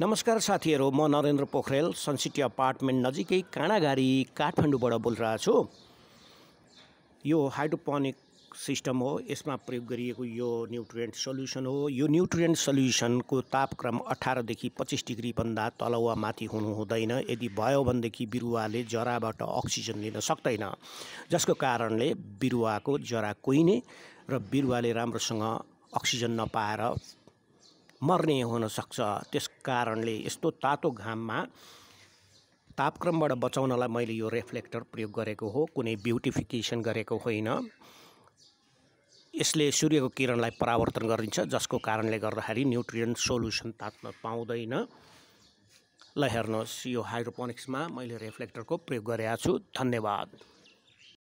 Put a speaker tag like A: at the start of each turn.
A: नमस्कार साथीहरू म नरेन्द्र पोखरेल सनसिटी अपार्टमेन्ट नजिकै काँडाघारी काठमाडौँबाट बोलिरहेको छु यो हाइड्रोपोनिक सिस्टम हो यसमा प्रयोग गरिएको यो न्युट्रिएन्ट सल्युसन हो यो न्युट्रिएन्ट सल्युसनको तापक्रम अठारदेखि पच्चिस डिग्रीभन्दा तल वा माथि हुनु हुँदैन यदि भयो भनेदेखि बिरुवाले जराबाट अक्सिजन लिन सक्दैन जसको कारणले बिरुवाको जरा कुहिने र बिरुवाले राम्रोसँग अक्सिजन नपाएर मर्ने हुनसक्छ त्यस कारणले यस्तो तातो घाममा तापक्रमबाट बचाउनलाई मैले यो रेफ्लेक्टर प्रयोग गरेको हो कुनै ब्युटिफिकेसन गरेको होइन यसले सूर्यको किरणलाई परावर्तन गरिन्छ जसको कारणले गर्दाखेरि न्युट्रियन सोल्युसन तात्न पाउँदैन ल हेर्नुहोस् यो हाइड्रोपोनिक्समा मैले रेफ्लेक्टरको प्रयोग गरेका छु धन्यवाद